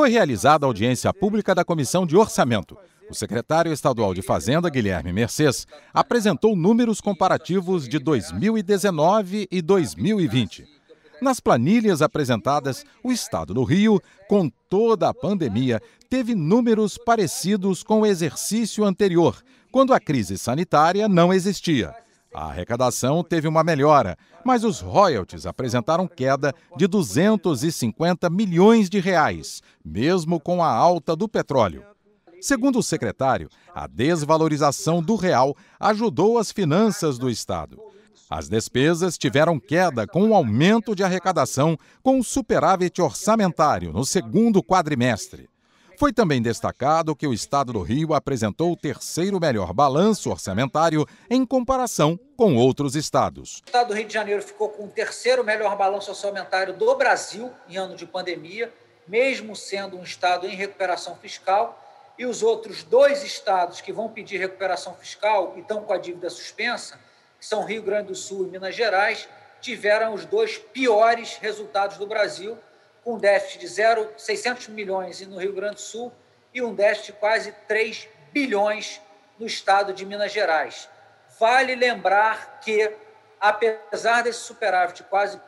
Foi realizada a audiência pública da Comissão de Orçamento. O secretário estadual de Fazenda, Guilherme Mercês, apresentou números comparativos de 2019 e 2020. Nas planilhas apresentadas, o estado do Rio, com toda a pandemia, teve números parecidos com o exercício anterior, quando a crise sanitária não existia. A arrecadação teve uma melhora, mas os royalties apresentaram queda de 250 milhões de reais, mesmo com a alta do petróleo. Segundo o secretário, a desvalorização do real ajudou as finanças do Estado. As despesas tiveram queda com o aumento de arrecadação, com um superávit orçamentário no segundo quadrimestre. Foi também destacado que o Estado do Rio apresentou o terceiro melhor balanço orçamentário em comparação com outros estados. O Estado do Rio de Janeiro ficou com o terceiro melhor balanço orçamentário do Brasil em ano de pandemia, mesmo sendo um Estado em recuperação fiscal. E os outros dois estados que vão pedir recuperação fiscal e estão com a dívida suspensa, que são Rio Grande do Sul e Minas Gerais, tiveram os dois piores resultados do Brasil, com um déficit de 0, 600 milhões no Rio Grande do Sul e um déficit de quase 3 bilhões no estado de Minas Gerais. Vale lembrar que, apesar desse superávit de quase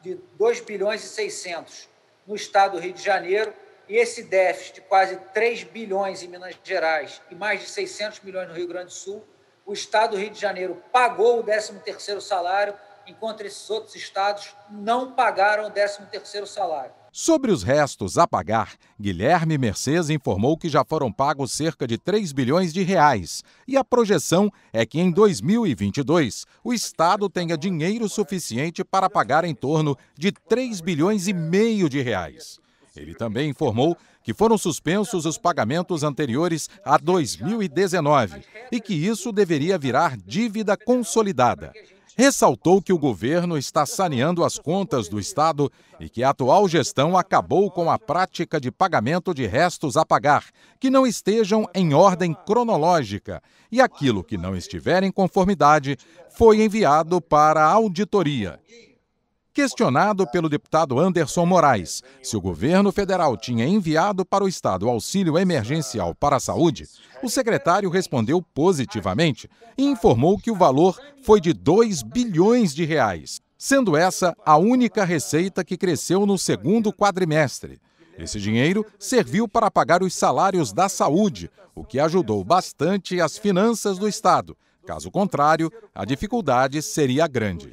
de 2 bilhões e 600 no estado do Rio de Janeiro e esse déficit de quase 3 bilhões em Minas Gerais e mais de 600 milhões no Rio Grande do Sul, o estado do Rio de Janeiro pagou o 13º salário enquanto esses outros estados não pagaram o 13º salário. Sobre os restos a pagar, Guilherme Mercedes informou que já foram pagos cerca de 3 bilhões de reais e a projeção é que em 2022 o Estado tenha dinheiro suficiente para pagar em torno de 3 bilhões e meio de reais. Ele também informou que foram suspensos os pagamentos anteriores a 2019 e que isso deveria virar dívida consolidada ressaltou que o governo está saneando as contas do Estado e que a atual gestão acabou com a prática de pagamento de restos a pagar, que não estejam em ordem cronológica, e aquilo que não estiver em conformidade foi enviado para a auditoria. Questionado pelo deputado Anderson Moraes se o governo federal tinha enviado para o Estado auxílio emergencial para a saúde, o secretário respondeu positivamente e informou que o valor foi de 2 bilhões de reais, sendo essa a única receita que cresceu no segundo quadrimestre. Esse dinheiro serviu para pagar os salários da saúde, o que ajudou bastante as finanças do Estado. Caso contrário, a dificuldade seria grande.